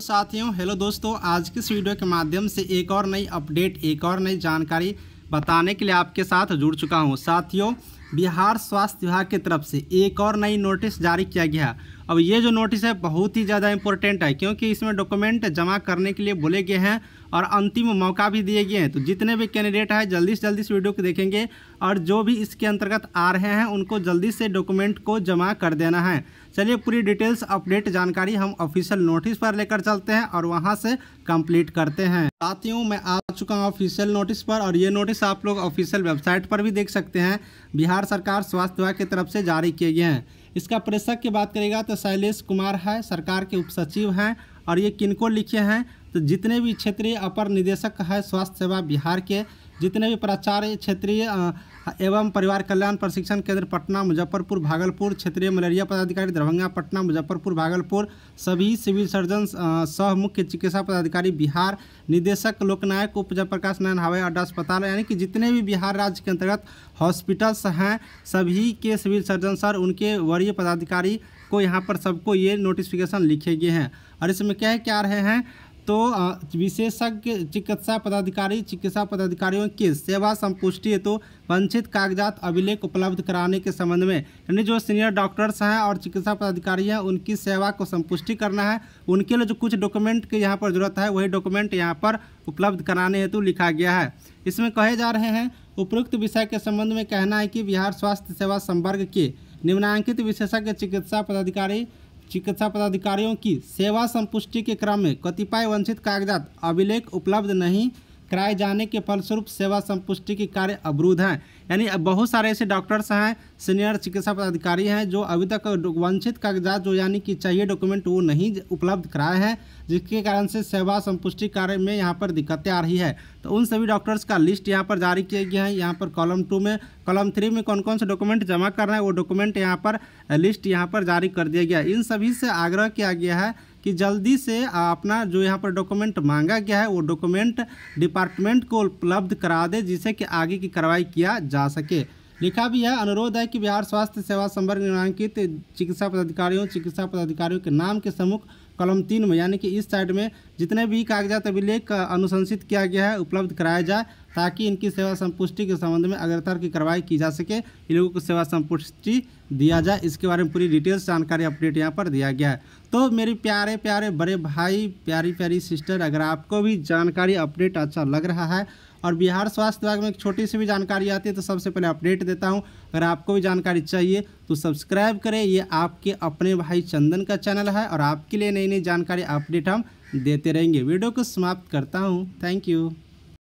साथियों हेलो दोस्तों आज की इस वीडियो के माध्यम से एक और नई अपडेट एक और नई जानकारी बताने के लिए आपके साथ जुड़ चुका हूं साथियों बिहार स्वास्थ्य विभाग की तरफ से एक और नई नोटिस जारी किया गया अब ये जो नोटिस है बहुत ही ज़्यादा इम्पोर्टेंट है क्योंकि इसमें डॉक्यूमेंट जमा करने के लिए बोले गए हैं और अंतिम मौका भी दिए गए हैं तो जितने भी कैंडिडेट हैं जल्दी से जल्दी इस वीडियो को देखेंगे और जो भी इसके अंतर्गत आ रहे हैं उनको जल्दी से डॉक्यूमेंट को जमा कर देना है चलिए पूरी डिटेल्स अपडेट जानकारी हम ऑफिशियल नोटिस पर लेकर चलते हैं और वहाँ से कंप्लीट करते हैं साथियों मैं आ चुका हूँ ऑफिशियल नोटिस पर और ये नोटिस आप लोग ऑफिशियल वेबसाइट पर भी देख सकते हैं बिहार बिहार सरकार स्वास्थ्य विभाग की तरफ से जारी किए गए हैं इसका प्रेषक की बात करेगा तो शैलेश कुमार है सरकार के उपसचिव हैं और ये किनको लिखे हैं तो जितने भी क्षेत्रीय अपर निदेशक है स्वास्थ्य सेवा बिहार के जितने भी प्राचार्य क्षेत्रीय एवं परिवार कल्याण प्रशिक्षण केंद्र पटना मुजफ्फरपुर भागलपुर क्षेत्रीय मलेरिया पदाधिकारी दरभंगा पटना मुजफ्फरपुर भागलपुर सभी सिविल सर्जन सह मुख्य चिकित्सा पदाधिकारी बिहार निदेशक लोकनायक उप जयप्रकाश नारायण हवाई अड्डा अस्पताल यानी कि जितने भी बिहार राज्य के अंतर्गत हॉस्पिटल्स हैं सभी के सिविल सर्जन सर उनके वरीय पदाधिकारी को यहाँ पर सबको ये नोटिफिकेशन लिखे गए हैं और इसमें क्या क्या रहे हैं तो विशेषज्ञ चिकित्सा पदाधिकारी चिकित्सा पदाधिकारियों की सेवा संपुष्टि हेतु वंचित कागजात अभिलेख उपलब्ध कराने के संबंध में यानी जो सीनियर डॉक्टर्स हैं और चिकित्सा पदाधिकारी हैं उनकी सेवा को संपुष्टि करना है उनके लिए जो कुछ डॉक्यूमेंट की यहाँ पर जरूरत है वही डॉक्यूमेंट यहाँ पर उपलब्ध कराने हेतु लिखा गया है इसमें कहे जा रहे हैं उपयुक्त विषय के संबंध में कहना है कि बिहार स्वास्थ्य सेवा संवर्ग के निम्नांकित विशेषज्ञ चिकित्सा पदाधिकारी चिकित्सा पदाधिकारियों की सेवा संपुष्टि के क्रम में कतिपय वंचित कागजात अभिलेख उपलब्ध नहीं कराए जाने के फलस्वरूप सेवा संपुष्टि के कार्य अवरुद्ध हैं यानी बहुत सारे ऐसे डॉक्टर्स हैं सीनियर चिकित्सा पदाधिकारी हैं जो अभी तक वंचित कागजात जो यानी कि चाहिए डॉक्यूमेंट वो नहीं उपलब्ध कराए हैं जिसके कारण से सेवा संपुष्टि कार्य में यहाँ पर दिक्कतें आ रही है तो उन सभी डॉक्टर्स का लिस्ट यहाँ पर जारी किया गया है यहाँ पर कॉलम टू में कॉलम थ्री में कौन कौन से डॉक्यूमेंट जमा करना है वो डॉक्यूमेंट यहाँ पर लिस्ट यहाँ पर जारी कर दिया गया इन सभी से आग्रह किया गया है कि जल्दी से अपना जो यहाँ पर डॉक्यूमेंट मांगा गया है वो डॉक्यूमेंट डिपार्टमेंट को उपलब्ध करा दे जिससे कि आगे की कार्रवाई किया जा सके लिखा भी है अनुरोध है कि बिहार स्वास्थ्य सेवा संवर्ग निम्नांकित चिकित्सा पदाधिकारियों चिकित्सा पदाधिकारियों के नाम के सम्मुख कलम तीन में यानी कि इस साइड में जितने भी कागजात अभिलेख अनुशंसित किया गया है उपलब्ध कराया जाए ताकि इनकी सेवा संपुष्टि के संबंध में अग्रतर की कार्रवाई की जा सके इन लोगों को सेवा संपुष्टि दिया जाए इसके बारे में पूरी डिटेल्स जानकारी अपडेट यहाँ पर दिया गया है तो मेरे प्यारे प्यारे बड़े भाई प्यारी प्यारी सिस्टर अगर आपको भी जानकारी अपडेट अच्छा लग रहा है और बिहार स्वास्थ्य विभाग में एक छोटी सी भी जानकारी आती है तो सबसे पहले अपडेट देता हूँ अगर आपको भी जानकारी चाहिए तो सब्सक्राइब करें ये आपके अपने भाई चंदन का चैनल है और आपके लिए नई नई जानकारी अपडेट हम देते रहेंगे वीडियो को समाप्त करता हूँ थैंक यू